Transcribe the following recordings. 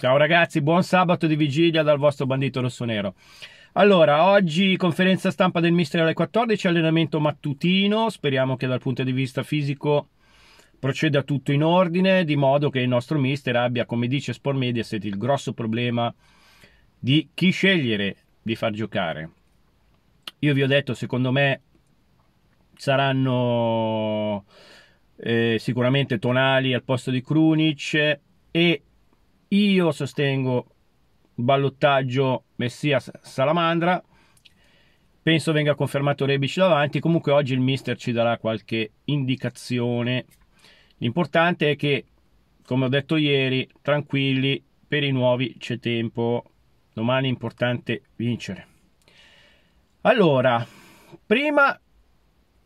Ciao ragazzi, buon sabato di vigilia dal vostro bandito rossonero. Allora, oggi conferenza stampa del mister alle 14, allenamento mattutino, speriamo che dal punto di vista fisico proceda tutto in ordine, di modo che il nostro mister abbia, come dice Sport Mediaset, il grosso problema di chi scegliere di far giocare. Io vi ho detto, secondo me saranno eh, sicuramente Tonali al posto di Krunic e io sostengo ballottaggio Messias-Salamandra. Penso venga confermato Rebic davanti. Comunque oggi il mister ci darà qualche indicazione. L'importante è che, come ho detto ieri, tranquilli, per i nuovi c'è tempo. Domani è importante vincere. Allora, prima,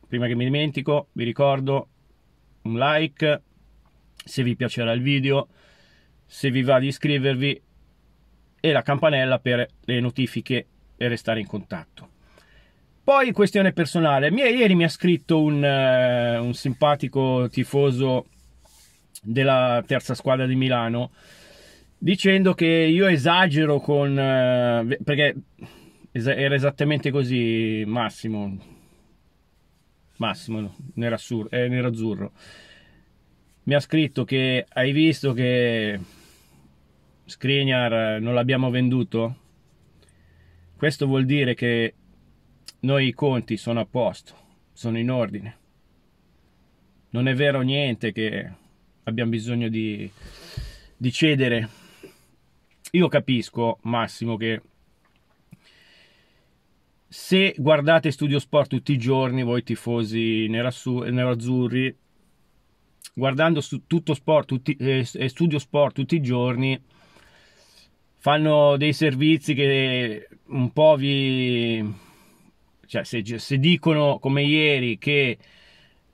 prima che mi dimentico, vi ricordo un like se vi piacerà il video se vi va di iscrivervi e la campanella per le notifiche e restare in contatto. Poi questione personale, ieri mi ha scritto un, eh, un simpatico tifoso della terza squadra di Milano dicendo che io esagero con... Eh, perché era esattamente così Massimo, Massimo no, nerazzurro, eh, nerazzurro mi ha scritto che hai visto che Skriniar eh, non l'abbiamo venduto? Questo vuol dire che noi i conti sono a posto, sono in ordine. Non è vero niente che abbiamo bisogno di, di cedere. Io capisco, Massimo, che se guardate Studio Sport tutti i giorni, voi tifosi nero-azzurri, guardando su tutto sport, tutti, eh, eh Studio Sport tutti i giorni, fanno dei servizi che un po' vi... cioè se, se dicono come ieri che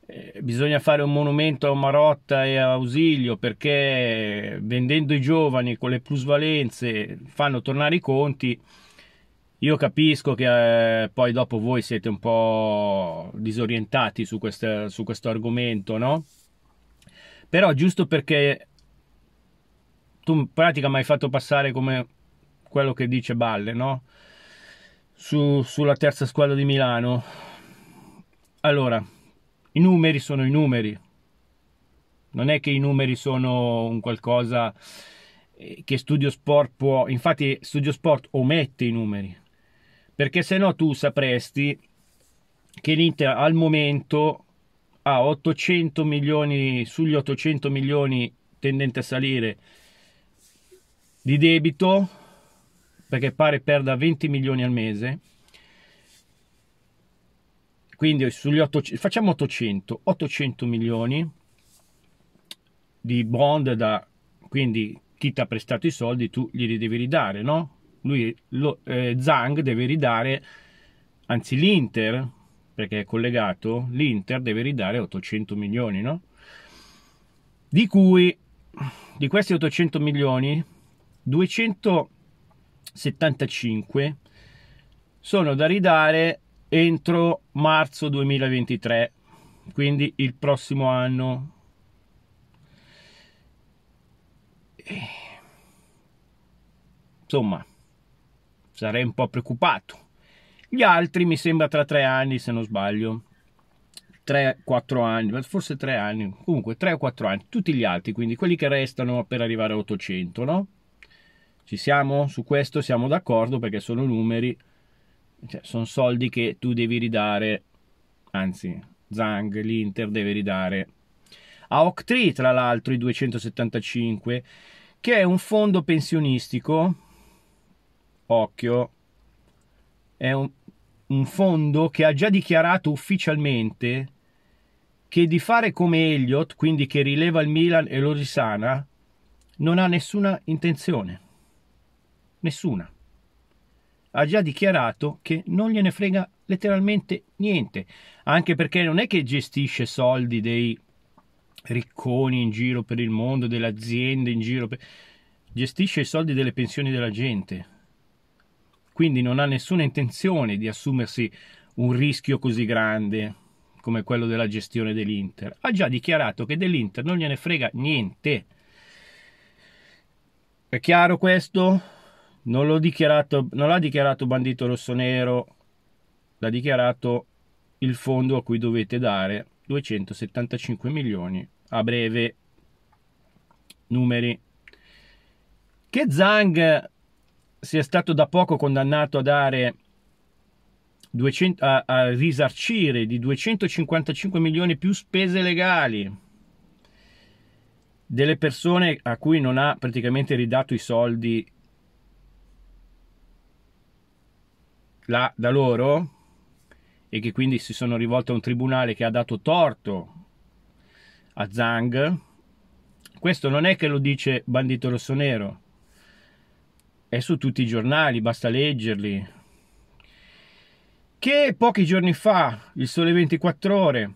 eh, bisogna fare un monumento a Marotta e a Ausilio perché vendendo i giovani con le plusvalenze fanno tornare i conti, io capisco che eh, poi dopo voi siete un po' disorientati su, questa, su questo argomento, no? Però giusto perché tu in pratica mi hai fatto passare come quello che dice Balle, no? Su, sulla terza squadra di Milano. Allora, i numeri sono i numeri. Non è che i numeri sono un qualcosa eh, che Studio Sport può... Infatti Studio Sport omette i numeri. Perché se no tu sapresti che l'Inter al momento ha 800 milioni, sugli 800 milioni tendente a salire di debito perché pare perda 20 milioni al mese quindi sugli 800, facciamo 800, 800 milioni di bond da quindi chi ti ha prestato i soldi tu glieli devi ridare no? lui lo, eh, Zang deve ridare anzi l'Inter perché è collegato l'Inter deve ridare 800 milioni no? di cui di questi 800 milioni 275 sono da ridare entro marzo 2023, quindi il prossimo anno. Eh. Insomma, sarei un po' preoccupato. Gli altri mi sembra tra tre anni, se non sbaglio. 3-4 anni, forse 3 anni, comunque 3 4 anni, tutti gli altri, quindi quelli che restano per arrivare a 800, no? Ci siamo? Su questo siamo d'accordo perché sono numeri, cioè, sono soldi che tu devi ridare, anzi Zang, l'Inter deve ridare a Octree tra l'altro i 275 che è un fondo pensionistico, occhio, è un, un fondo che ha già dichiarato ufficialmente che di fare come Elliot, quindi che rileva il Milan e lo risana, non ha nessuna intenzione. Nessuna. Ha già dichiarato che non gliene frega letteralmente niente, anche perché non è che gestisce soldi dei ricconi in giro per il mondo, delle aziende in giro per... gestisce i soldi delle pensioni della gente. Quindi non ha nessuna intenzione di assumersi un rischio così grande come quello della gestione dell'Inter. Ha già dichiarato che dell'Inter non gliene frega niente. È chiaro questo? non, l'ho dichiarato, non l'ha dichiarato bandito rossonero, l'ha dichiarato il fondo a cui dovete dare 275 milioni a breve. Numeri. Che Zhang sia stato da poco condannato a dare 200, a, a, risarcire di 255 milioni più spese legali delle persone a cui non ha praticamente ridato i soldi la, da loro e che quindi si sono rivolte a un tribunale che ha dato torto a Zhang. Questo non è che lo dice Bandito Rosso Nero, è su tutti i giornali, basta leggerli. Che pochi giorni fa il Sole 24 Ore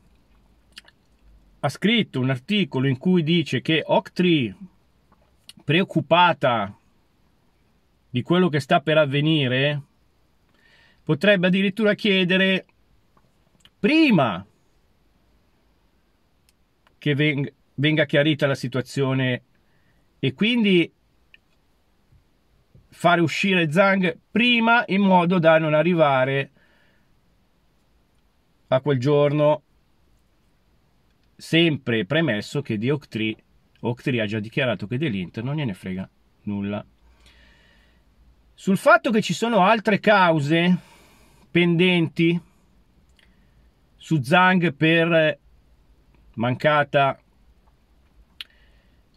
ha scritto un articolo in cui dice che Octree, preoccupata di quello che sta per avvenire, potrebbe addirittura chiedere prima che venga chiarita la situazione e quindi fare uscire Zhang prima in modo da non arrivare a quel giorno sempre premesso che di Octree Octree ha già dichiarato che dell'Inter non gliene frega nulla sul fatto che ci sono altre cause pendenti su Zhang per mancata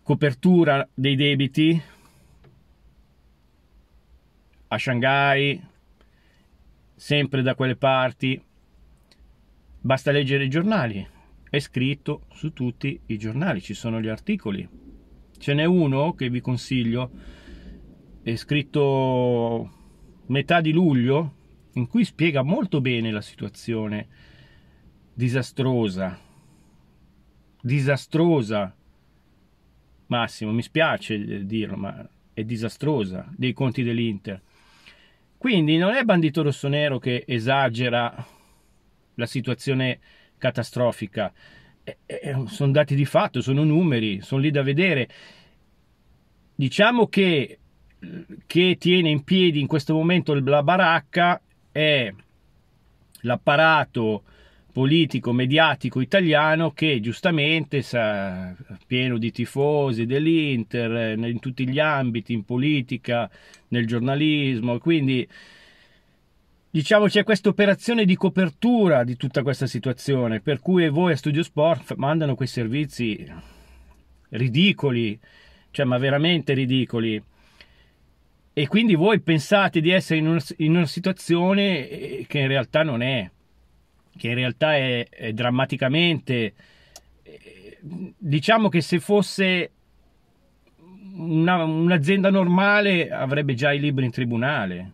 copertura dei debiti a Shanghai, sempre da quelle parti. Basta leggere i giornali, è scritto su tutti i giornali, ci sono gli articoli. Ce n'è uno che vi consiglio, è scritto metà di luglio in cui spiega molto bene la situazione disastrosa, disastrosa, Massimo, mi spiace eh, dirlo, ma è disastrosa dei conti dell'Inter. Quindi non è bandito rossonero che esagera la situazione catastrofica, eh, eh, sono dati di fatto, sono numeri, sono lì da vedere. Diciamo che che tiene in piedi in questo momento la baracca è l'apparato politico mediatico italiano che giustamente sa, pieno di tifosi dell'Inter eh, in tutti gli ambiti in politica nel giornalismo quindi diciamo c'è questa operazione di copertura di tutta questa situazione per cui voi a Studio Sport mandano quei servizi ridicoli cioè ma veramente ridicoli e quindi voi pensate di essere in una, in una situazione eh, che in realtà non è, che in realtà è, è drammaticamente, eh, diciamo che se fosse una, un'azienda normale avrebbe già i libri in tribunale.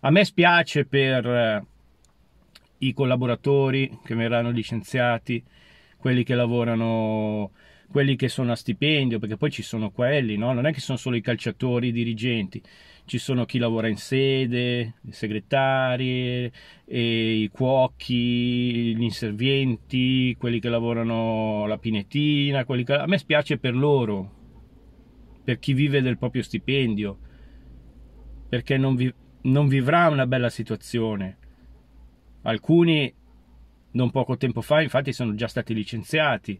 A me spiace per eh, i collaboratori che verranno licenziati, quelli che lavorano quelli che sono a stipendio, perché poi ci sono quelli, no? non è che sono solo i calciatori, i dirigenti, ci sono chi lavora in sede, i segretari, i cuochi, gli inservienti, quelli che lavorano la pinettina, che... a me spiace per loro, per chi vive del proprio stipendio, perché non, vi... non vivrà una bella situazione. Alcuni non poco tempo fa infatti sono già stati licenziati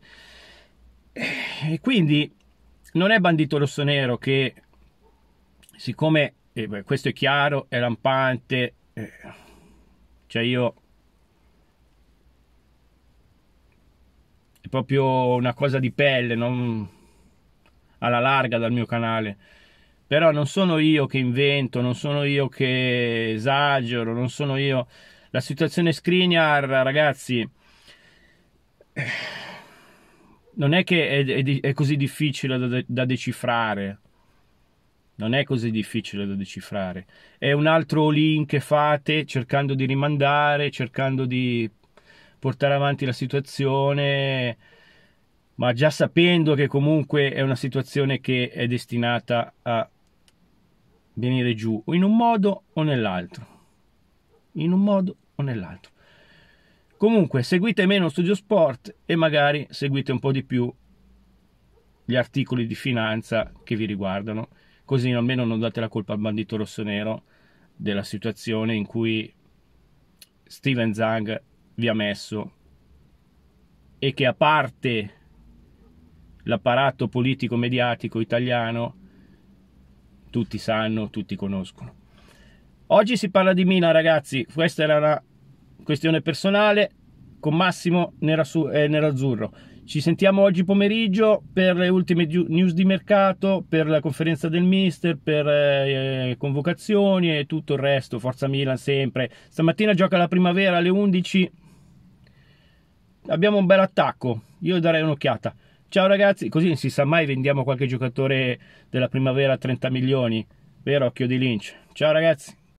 e eh, quindi non è bandito rosso-nero che, siccome eh, beh, questo è chiaro, è lampante, eh, cioè io... è proprio una cosa di pelle, non alla larga dal mio canale. Però non sono io che invento, non sono io che esagero, non sono io... La situazione Skriniar, ragazzi... Eh non è che è, è, è così difficile da, da, decifrare. Non è così difficile da decifrare. È un altro link che fate cercando di rimandare, cercando di portare avanti la situazione, ma già sapendo che comunque è una situazione che è destinata a venire giù, in un modo o nell'altro. In un modo o nell'altro. Comunque, seguite meno Studio Sport e magari seguite un po' di più gli articoli di finanza che vi riguardano, così almeno non date la colpa al bandito rossonero della situazione in cui Steven Zang vi ha messo e che a parte l'apparato politico mediatico italiano tutti sanno, tutti conoscono. Oggi si parla di Milan, ragazzi. Questa era una questione personale con Massimo Nerazzurro. Eh, Nerazzurro. Ci sentiamo oggi pomeriggio per le ultime news di mercato, per la conferenza del mister, per eh, convocazioni e tutto il resto. Forza Milan sempre. Stamattina gioca la primavera alle 11. Abbiamo un bel attacco. Io darei un'occhiata. Ciao ragazzi, così non si sa mai vendiamo qualche giocatore della primavera a 30 milioni. Vero occhio di Lynch. Ciao ragazzi.